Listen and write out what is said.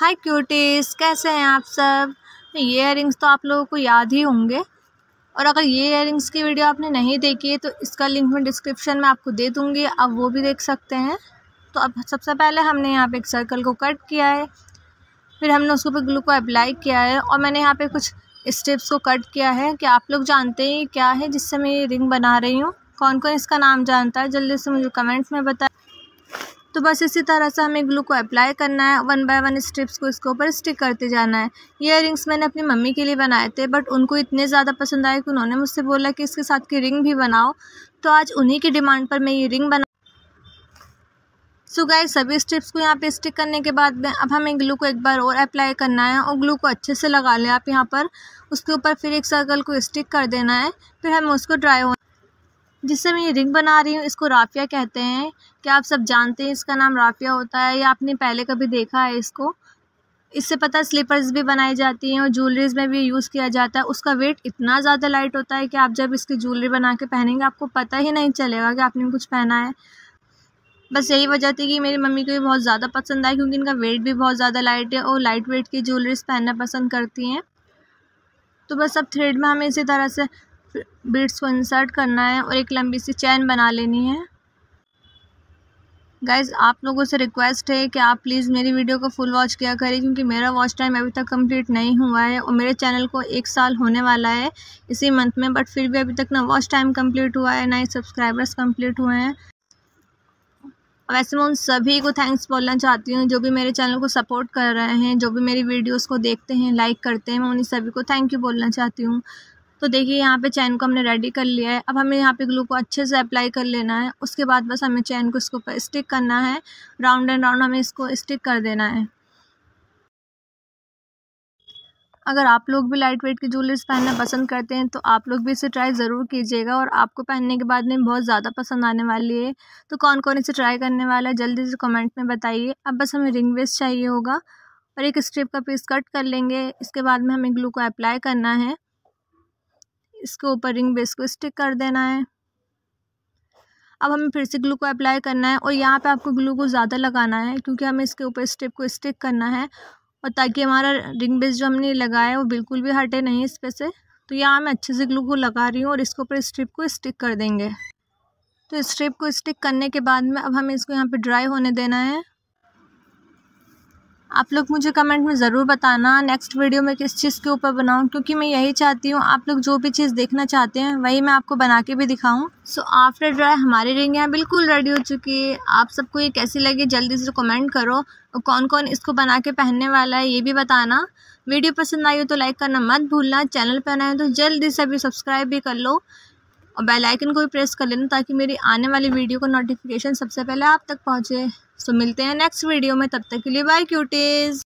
हाय cuties कैसे हैं आप सब ये एयरिंग्स तो आप लोगों को याद ही होंगे और अगर ये एयरिंग्स की वीडियो आपने नहीं देखी है तो इसका लिंक मैं डिस्क्रिप्शन में आपको दे दूँगी आप वो भी देख सकते हैं तो अब सबसे पहले हमने यहाँ पे एक सर्कल को कट किया है फिर हमने उसके ऊपर ग्लू को अप्लाई किया है और मैंने यहाँ पे कुछ स्टेप्स को कट किया है कि आप लोग जानते हैं क्या है जिससे मैं ये रिंग बना रही हूँ कौन कौन इसका नाम जानता है जल्दी से मुझे कमेंट्स में बताएं तो बस इसी तरह से हमें ग्लू को अप्लाई करना है वन बाय वन स्ट्रिप्स को इसके ऊपर स्टिक करते जाना है ये रिंग्स मैंने अपनी मम्मी के लिए बनाए थे बट उनको इतने ज़्यादा पसंद आए कि उन्होंने मुझसे बोला कि इसके साथ की रिंग भी बनाओ तो आज उन्हीं की डिमांड पर मैं ये रिंग बना सो so सभी स्ट्रिप्स को यहाँ पर स्टिक करने के बाद में अब हमें ग्लू को एक बार और अप्लाई करना है और ग्लू को अच्छे से लगा लें आप यहाँ पर उसके ऊपर फिर एक सर्कल को स्टिक कर देना है फिर हमें उसको ड्राई होना जिससे मैं ये रिंग बना रही हूँ इसको राफिया कहते हैं क्या आप सब जानते हैं इसका नाम राफिया होता है या आपने पहले कभी देखा है इसको इससे पता स्लीपर्स भी बनाई जाती हैं और ज्वेलरीज में भी यूज़ किया जाता है उसका वेट इतना ज़्यादा लाइट होता है कि आप जब इसकी ज्वेलरी बना के पहनेंगे आपको पता ही नहीं चलेगा कि आपने कुछ पहना है बस यही वजह थी कि मेरी मम्मी को ये बहुत ज़्यादा पसंद आया क्योंकि इनका वेट भी बहुत ज़्यादा लाइट है और लाइट वेट की ज्वेलरीज पहनना पसंद करती हैं तो बस अब थ्रेड में हमें इसी तरह से बीड्स को इंसर्ट करना है और एक लंबी सी चैन बना लेनी है गाइज़ आप लोगों से रिक्वेस्ट है कि आप प्लीज़ मेरी वीडियो को फुल वॉच किया करें क्योंकि मेरा वॉच टाइम अभी तक कंप्लीट नहीं हुआ है और मेरे चैनल को एक साल होने वाला है इसी मंथ में बट फिर भी अभी तक ना वॉच टाइम कंप्लीट हुआ है ना ही सब्सक्राइबर्स कंप्लीट हुए हैं वैसे मैं उन सभी को थैंक्स बोलना चाहती हूँ जो भी मेरे चैनल को सपोर्ट कर रहे हैं जो भी मेरी वीडियोज़ को देखते हैं लाइक करते हैं मैं उन्हीं सभी को थैंक यू बोलना चाहती हूँ तो देखिए यहाँ पे चैन को हमने रेडी कर लिया है अब हमें यहाँ पे ग्लू को अच्छे से अप्लाई कर लेना है उसके बाद बस हमें चैन को इसके ऊपर स्टिक करना है राउंड एंड राउंड हमें इसको स्टिक कर देना है अगर आप लोग भी लाइट वेट के ज्वेलरीज पहनना पसंद करते हैं तो आप लोग भी इसे ट्राई ज़रूर कीजिएगा और आपको पहनने के बाद में बहुत ज़्यादा पसंद आने वाली है तो कौन कौन इसे ट्राई करने वाला है जल्दी से कमेंट में बताइए अब बस हमें रिंग वेस्ट चाहिए होगा और एक स्ट्रिप का पीस कट कर लेंगे इसके बाद में हमें ग्लू को अप्लाई करना है इसके ऊपर रिंग बेस को स्टिक कर देना है अब हमें फिर से ग्लू को अप्लाई करना है और यहाँ पे आपको ग्लू को ज़्यादा लगाना है क्योंकि हमें इसके ऊपर स्टेप को स्टिक करना है और ताकि हमारा रिंग बेस जो हमने लगाया है वो बिल्कुल भी हटे नहीं इस पर से तो यहाँ मैं अच्छे से ग्लू को लगा रही हूँ और इसके ऊपर स्ट्रिप को स्टिक कर देंगे तो स्ट्रिप को स्टिक करने के बाद में अब हमें इसको यहाँ पर ड्राई होने देना है आप लोग मुझे कमेंट में ज़रूर बताना नेक्स्ट वीडियो मैं किस चीज़ के ऊपर बनाऊँ क्योंकि मैं यही चाहती हूँ आप लोग जो भी चीज़ देखना चाहते हैं वही मैं आपको बना के भी दिखाऊँ सो आफ्टर ड्राई हमारी रिंग यहाँ बिल्कुल रेडी हो चुकी है आप सबको ये कैसी लगी जल्दी से कमेंट करो और कौन कौन इसको बना के पहनने वाला है ये भी बताना वीडियो पसंद आई हो तो लाइक करना मत भूलना चैनल पर आए तो जल्दी से अभी सब्सक्राइब भी कर लो और बेल आइकन को भी प्रेस कर लेना ताकि मेरी आने वाली वीडियो का नोटिफिकेशन सबसे पहले आप तक पहुँचे सो मिलते हैं नेक्स्ट वीडियो में तब तक के लिए बाय क्यूटीज़